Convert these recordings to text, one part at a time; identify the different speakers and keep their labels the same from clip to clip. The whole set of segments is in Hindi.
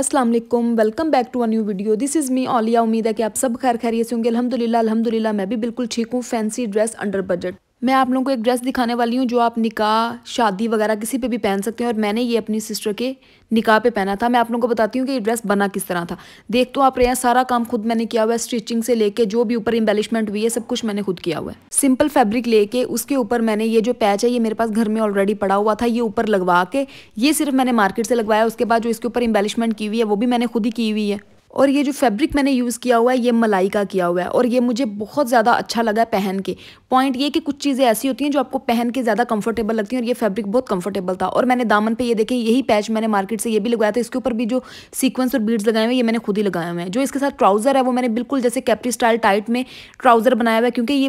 Speaker 1: अस्सलाम वालेकुम welcome back to a new video this is me Olia उम्मीद है कि आप सब खैर खैरियत से होंगे अलहमदिल्ला अलहमदिल्ला मैं भी बिल्कुल ठीक हूँ फैंसी ड्रेस अंडर बजट मैं आप लोगों को एक ड्रेस दिखाने वाली हूँ जो आप निकाह शादी वगैरह किसी पे भी पहन सकते हैं और मैंने ये अपनी सिस्टर के निकाह पे पहना था मैं आप लोगों को बताती हूँ कि ये ड्रेस बना किस तरह था देख तो आप रहे हैं सारा काम खुद मैंने किया हुआ है स्टिचिंग से लेके जो भी ऊपर एम्बेलिशमेंट हुई है सब कुछ मैंने खुद किया हुआ है सिंपल फैब्रिक लेके उसके ऊपर मैंने ये जो पैच है ये मेरे पास घर में ऑलरेडी पड़ा हुआ था ये ऊपर लगवा के ये सिर्फ मैंने मार्केट से लगवाया उसके बाद जो इसके ऊपर एम्बेलिशमेंट की हुई है वो भी मैंने खुद ही की हुई है और ये जो फैब्रिक मैंने यूज़ किया हुआ है ये मलाई का किया हुआ है और ये मुझे बहुत ज़्यादा अच्छा लगा पहन के पॉइंट ये कि कुछ चीज़ें ऐसी होती हैं जो आपको पहन के ज़्यादा कंफर्टेबल लगती हैं और ये फैब्रिक बहुत कंफर्टेबल था और मैंने दामन पे ये देखे यही पैच मैंने मार्केट से ये भी लगाया था इसके ऊपर भी जो सीक्वेंस और बीड्स लगाए हुए ये मैंने खुद ही लगाए हुए हैं जो इसके साथ ट्राउज़र है वो मैंने बिल्कुल जैसे कैप्री स्टाइल टाइट में ट्राउज़र बनाया हुआ है क्योंकि ये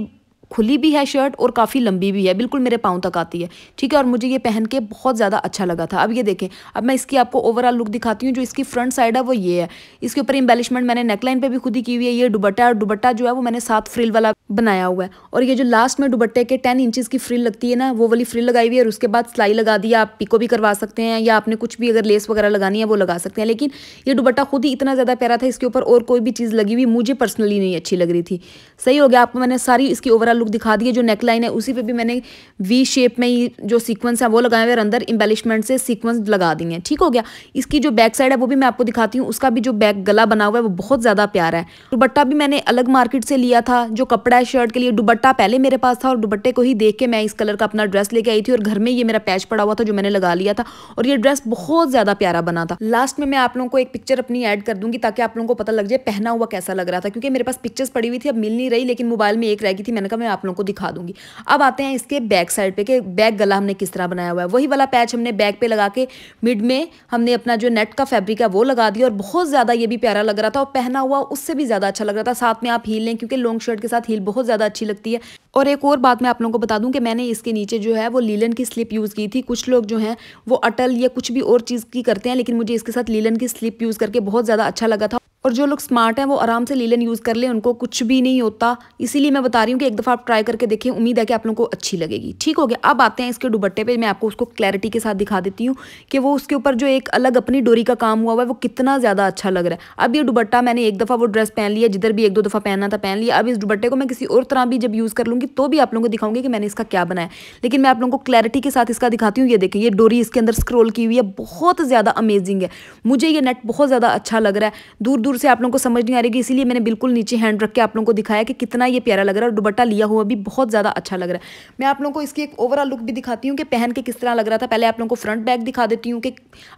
Speaker 1: खुली भी है शर्ट और काफ़ी लंबी भी है बिल्कुल मेरे पाँव तक आती है ठीक है और मुझे ये पहन के बहुत ज़्यादा अच्छा लगा था अब ये देखें अब मैं इसकी आपको ओवरऑल लुक दिखाती हूँ जो इसकी फ्रंट साइड है वो ये है इसके ऊपर एम्बेलिशमेंट मैंने नेकलाइन पे भी खुद ही की हुई है ये दुबट्टा और दुबट्टा जो है वो मैंने सात फ्रिल वाला बनाया हुआ है और ये जो लास्ट में दुबट्टे के टेन इंचज़ की फ्रिल लगती है ना वो वाली फ्रिल लगाई हुई है और उसके बाद सिलाई लगा दी आप पिको भी करवा सकते हैं या आपने कुछ भी अगर लेस वगैरह लगानी है वो लगा सकते हैं लेकिन ये दुबट्टा खुद ही इतना ज़्यादा प्यारा था इसके ऊपर और कोई भी चीज़ लगी हुई मुझे पर्सनली नहीं अच्छी लग रही थी सही हो गया आपको मैंने सारी इसकी ओवरऑल वाला लुक दिखा दिया जो नेक लाइन है उसी पे भी मैंने वी शेप में ही जो सीक्वेंस है वो लगाए हुए और अंदर इम्बेलिशमेंट से सीक्वेंस लगा दिए हैं ठीक हो गया इसकी जो बैक साइड है वो भी मैं आपको दिखाती हूँ उसका भी जो बैक गला बना हुआ है वो बहुत ज़्यादा प्यारा है दुबट्टा भी मैंने अलग मार्केट से लिया था जो कपड़ा है शर्ट के लिए दुबट्टा पहले मेरे पास था और दुबट्टे को ही देख के मैं इस कलर का अपना ड्रेस लेके आई थी और घर में ये मेरा पैच पड़ा हुआ था जो मैंने लगा लिया था और ये ड्रेस बहुत ज़्यादा प्यारा बना था लास्ट में मैं आप लोगों को एक पिक्चर अपनी ऐड कर दूँगी ताकि आप लोगों को पता लग जाए पहना हुआ कैसा लग रहा था क्योंकि मेरे पास पिक्चर्स पड़ी हुई थी अब मिल नहीं रही लेकिन मोबाइल में एक रह गई थी मैंने कहा मैं आप लोगों को दिखा दूंगी अब आते हैं इसके बैक साइड पे कि बैक गला हमने किस तरह बनाया हुआ है वही वाला पैच हमने बैक पे लगा के मिड में हमने अपना जो नेट का फैब्रिक है वो लगा दिया और बहुत ज़्यादा ये भी प्यारा लग रहा था और पहना हुआ उससे भी ज़्यादा अच्छा लग रहा था साथ में आप हील लें क्योंकि लॉन्ग शर्ट के साथ हील बहुत ज़्यादा अच्छी लगती है और एक और बात मैं आप लोगों को बता दूं कि मैंने इसके नीचे जो है वो लीलन की स्लिप यूज़ की थी कुछ लोग जो हैं वो अटल या कुछ भी और चीज़ की करते हैं लेकिन मुझे इसके साथ लीलन की स्लिप यूज़ करके बहुत ज़्यादा अच्छा लगा था और जो लोग स्मार्ट हैं वो आराम से लीलन यूज़ कर लें उनको कुछ भी नहीं होता इसीलिए मैं बता रही हूँ कि एक दफ़ा आप ट्राई करके देखें उम्मीद है कि आप लोगों को अच्छी लगेगी ठीक हो गया अब आते हैं इसके दुबट्टे पर मैं आपको उसको क्लैरिटी के साथ दिखा देती हूँ कि वो उसके ऊपर जो एक अलग अपनी डोरी का काम हुआ हुआ है वो कितना ज़्यादा अच्छा लग रहा है अब ये दुबट्टा मैंने एक दफ़ा वो ड्रेस पहन लिया जिधर भी एक दो दफ़ा पहनना था पहन लिया अब इस दुबट्टे को मैं किसी और तरह भी जब यूज़ कर लूँगी तो भी आप लोगों को दिखाऊंगी कि मैंने इसका क्या बनाया लेकिन मैं आप लोगों को क्लैरिटी के साथ इसका दिखाती हूँ ये देखें ये डोरी इसके अंदर स्क्रोल की हुई है बहुत ज़्यादा अमेजिंग है मुझे ये नेट बहुत ज़्यादा अच्छा लग रहा है दूर दूर दूर से आप लोगों को समझ नहीं आ रही इसीलिए मैंने बिल्कुल नीचे हैंड रख के आप लोगों को दिखाया कि कितना ये प्यारा लग रहा है और दुबट्टा लिया हुआ भी बहुत ज़्यादा अच्छा लग रहा है मैं आप लोगों को इसकी एक ओवरऑल लुक भी दिखाती हूँ कि पहन के किस तरह लग रहा था पहले आप लोगों को फ्रंट बैक दिखा देती हूँ कि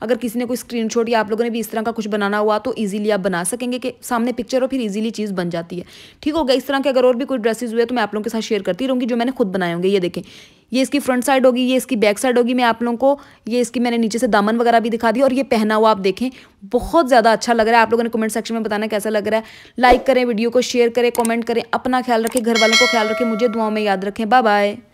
Speaker 1: अगर किसी ने कोई स्क्रीन या आप लोगों ने भी इस तरह का कुछ बनाना हुआ तो ईजिली आप बना सकेंगे कि सामने पिक्चर और फिर ईजिली चीज़ बन जाती है ठीक होगा इस तरह के अगर और भी कोई ड्रेसेज हुए तो मैं आप लोगों के साथ शेयर करती रहूँगी जो मैंने खुद बनाए होंगे ये देखें ये इसकी फ्रंट साइड होगी ये इसकी बैक साइड होगी मैं आप लोगों को ये इसकी मैंने नीचे से दामन वगैरह भी दिखा दी और ये पहना हुआ आप देखें बहुत ज़्यादा अच्छा लग रहा है आप लोगों ने कमेंट सेक्शन में बताना कैसा लग रहा है लाइक करें वीडियो को शेयर करें कॉमेंट करें अपना ख्याल रखें घर वालों को ख्याल रखें मुझे दुआओं में याद रखें बाय बाय